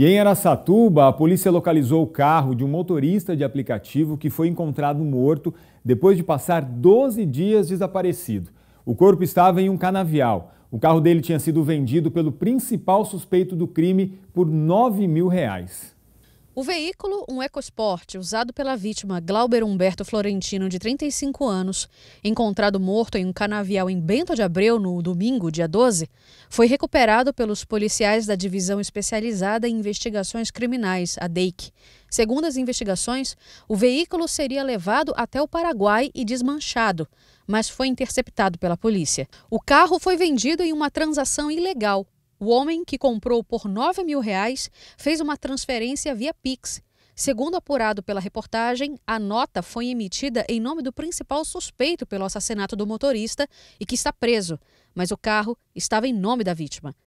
E em Aracatuba, a polícia localizou o carro de um motorista de aplicativo que foi encontrado morto depois de passar 12 dias desaparecido. O corpo estava em um canavial. O carro dele tinha sido vendido pelo principal suspeito do crime por 9 mil reais. O veículo, um EcoSport, usado pela vítima Glauber Humberto Florentino, de 35 anos, encontrado morto em um canavial em Bento de Abreu no domingo, dia 12, foi recuperado pelos policiais da Divisão Especializada em Investigações Criminais, a DEIC. Segundo as investigações, o veículo seria levado até o Paraguai e desmanchado, mas foi interceptado pela polícia. O carro foi vendido em uma transação ilegal o homem, que comprou por 9 mil reais, fez uma transferência via Pix. Segundo apurado pela reportagem, a nota foi emitida em nome do principal suspeito pelo assassinato do motorista e que está preso, mas o carro estava em nome da vítima.